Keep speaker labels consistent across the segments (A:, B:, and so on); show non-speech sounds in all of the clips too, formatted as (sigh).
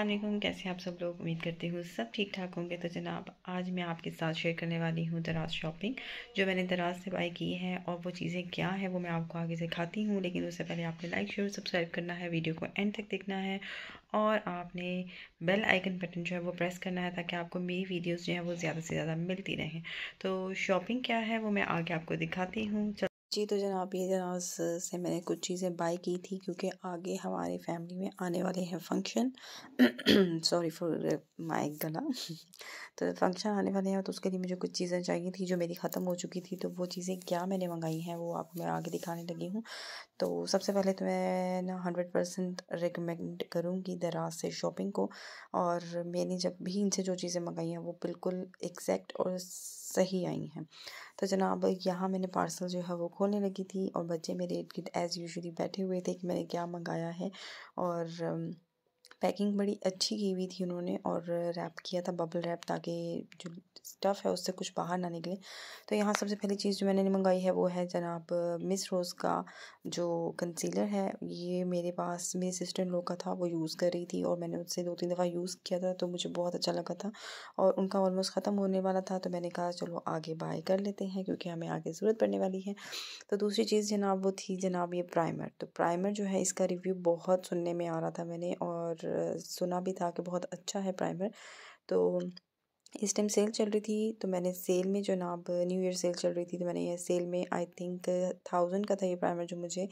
A: अलमेकम कैसे आप सब लोग उम्मीद करते हूँ सब ठीक ठाक होंगे तो जनाब आज मैं आपके साथ शेयर करने वाली हूँ दराज शॉपिंग जो मैंने दराज से बाई की है और वो चीज़ें क्या है वो मैं आपको आगे दिखाती हूँ लेकिन उससे पहले आपने लाइक शेयर सब्सक्राइब करना है वीडियो को एंड तक देखना है और आपने बेल आइकन बटन जो है वो प्रेस करना है ताकि आपको मेरी वीडियोज़ जो है वो ज़्यादा से ज़्यादा मिलती रहें तो शॉपिंग क्या है वो मैं आगे आपको दिखाती हूँ जी तो जनाब ये जनाज से मैंने कुछ चीज़ें बाई की थी क्योंकि आगे हमारे फैमिली में आने वाले हैं फंक्शन सॉरी फॉर माय गला (laughs) तो फंक्शन आने वाले हैं तो उसके लिए मुझे कुछ चीज़ें चाहिए थी जो मेरी ख़त्म हो चुकी थी तो वो चीज़ें क्या मैंने मंगाई हैं वो आपको मैं आगे दिखाने लगी हूँ तो सबसे पहले तो मैं ना हंड्रेड परसेंट रिकमेंड करूँगी दराज से शॉपिंग को और मैंने जब भी इनसे जो चीज़ें मंगाई हैं वो बिल्कुल एग्जैक्ट और सही आई हैं तो जनाब यहाँ मैंने पार्सल जो है वो खोलने लगी थी और बच्चे मेरे इर्द गिर्द एज़ यूजुअली बैठे हुए थे कि मैंने क्या मंगाया है और um, पैकिंग बड़ी अच्छी की हुई थी उन्होंने और रैप किया था बबल रैप ताकि जो स्टफ़ है उससे कुछ बाहर ना निकले तो यहाँ सबसे पहली चीज़ जो मैंने मंगाई है वो है जनाब मिस रोज़ का जो कंसीलर है ये मेरे पास मेरे सिस्टर लोग का था वो यूज़ कर रही थी और मैंने उससे दो तीन दफ़ा यूज़ किया था तो मुझे बहुत अच्छा लगा था और उनका ऑलमोस्ट ख़त्म होने वाला था तो मैंने कहा चलो आगे बाय कर लेते हैं क्योंकि हमें आगे ज़रूरत पड़ने वाली है तो दूसरी चीज़ जनाब वो थी जनाब ये प्राइमर तो प्राइमर जो है इसका रिव्यू बहुत सुनने में आ रहा था मैंने और और सुना भी था कि बहुत अच्छा है प्राइमर तो इस टाइम सेल चल रही थी तो मैंने सेल में जो ना अब न्यू ईयर सेल चल रही थी तो मैंने ये सेल में आई थिंक थाउजेंड का था ये प्राइमर जो मुझे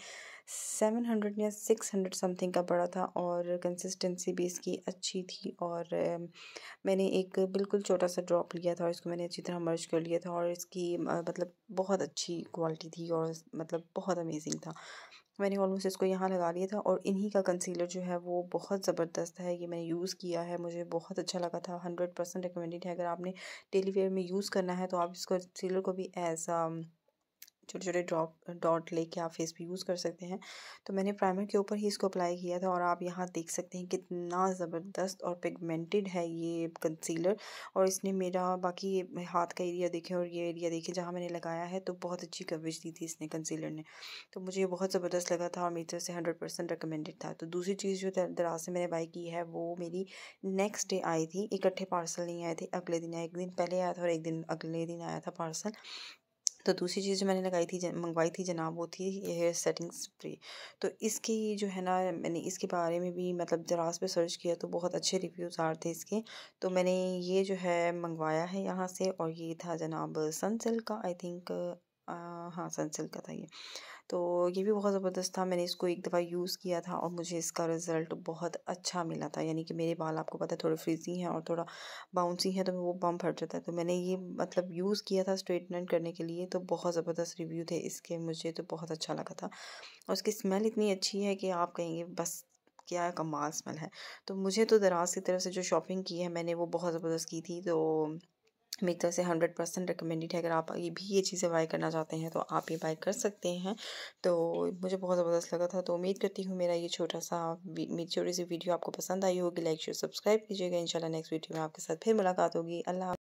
A: सेवन हंड्रेड या सिक्स हंड्रेड समथिंग का पड़ा था और कंसिस्टेंसी भी इसकी अच्छी थी और मैंने एक बिल्कुल छोटा सा ड्रॉप लिया था और इसको मैंने अच्छी तरह मर्ज कर लिया था और इसकी मतलब बहुत अच्छी क्वालिटी थी और मतलब बहुत अमेजिंग था मैंने ऑलमोस्ट इसको यहाँ लगा लिया था और इन्हीं का कंसीलर जो है वो बहुत ज़बरदस्त है ये मैंने यूज़ किया है मुझे बहुत अच्छा लगा था हंड्रेड परसेंट रिकमेंडेड है अगर आपने डेली वेयर में यूज़ करना है तो आप इस कंसीलर को भी एज छोटे छोटे ड्रॉप डॉट लेके आप फेस पे यूज़ कर सकते हैं तो मैंने प्राइमर के ऊपर ही इसको अप्लाई किया था और आप यहाँ देख सकते हैं कितना ज़बरदस्त और पिगमेंटेड है ये कंसीलर और इसने मेरा बाकी हाथ का एरिया देखे और ये एरिया देखे जहाँ मैंने लगाया है तो बहुत अच्छी कवरेज दी थी इसने कंसीलर ने तो मुझे बहुत ज़बरदस्त लगा था और मेरी तरफ से हंड्रेड परसेंट रिकमेंडेड था तो दूसरी चीज़ जो दराज से मैंने बाई की है वो मेरी नेक्स्ट डे आई थी इकट्ठे पार्सल नहीं आए थे अगले दिन एक दिन पहले आया था और एक दिन अगले दिन आया था पार्सल तो दूसरी चीज़ जो मैंने लगाई थी मंगवाई थी जनाब वो थी ये हेयर सेटिंग स्प्रे तो इसकी जो है ना मैंने इसके बारे में भी मतलब दराज पे सर्च किया तो बहुत अच्छे रिव्यूज़ आ रहे थे इसके तो मैंने ये जो है मंगवाया है यहाँ से और ये था जनाब सनसिल्क का आई थिंक हाँ सनसिल्क का था ये तो ये भी बहुत ज़बरदस्त था मैंने इसको एक दफ़ा यूज़ किया था और मुझे इसका रिज़ल्ट बहुत अच्छा मिला था यानी कि मेरे बाल आपको पता है थोड़े फ्रीजी हैं और थोड़ा बाउंसी हैं तो वो बम फट जाता है तो मैंने ये मतलब यूज़ किया था स्ट्रेटनर करने के लिए तो बहुत ज़बरदस्त रिव्यू थे इसके मुझे तो बहुत अच्छा लगा था और उसकी स्मेल इतनी अच्छी है कि आप कहेंगे बस क्या कमाल स्मेल है तो मुझे तो दराज की तरफ से जो शॉपिंग की है मैंने वो बहुत ज़बरदस्त की थी तो मेरी तरफ से हंड्रेड परसेंट रिकमेंडेड है अगर आप ये भी ये चीज़ें बाय करना चाहते हैं तो आप ये बाय कर सकते हैं तो मुझे बहुत ज़बरदस्त लगा था तो उम्मीद करती हूँ मेरा ये छोटा सा मेरी छोटी सी वीडियो आपको पसंद आई होगी लाइक शेयर सब्सक्राइब कीजिएगा इंशाल्लाह नेक्स्ट वीडियो में आपके साथ फिर मुलाकात होगी अल्लाह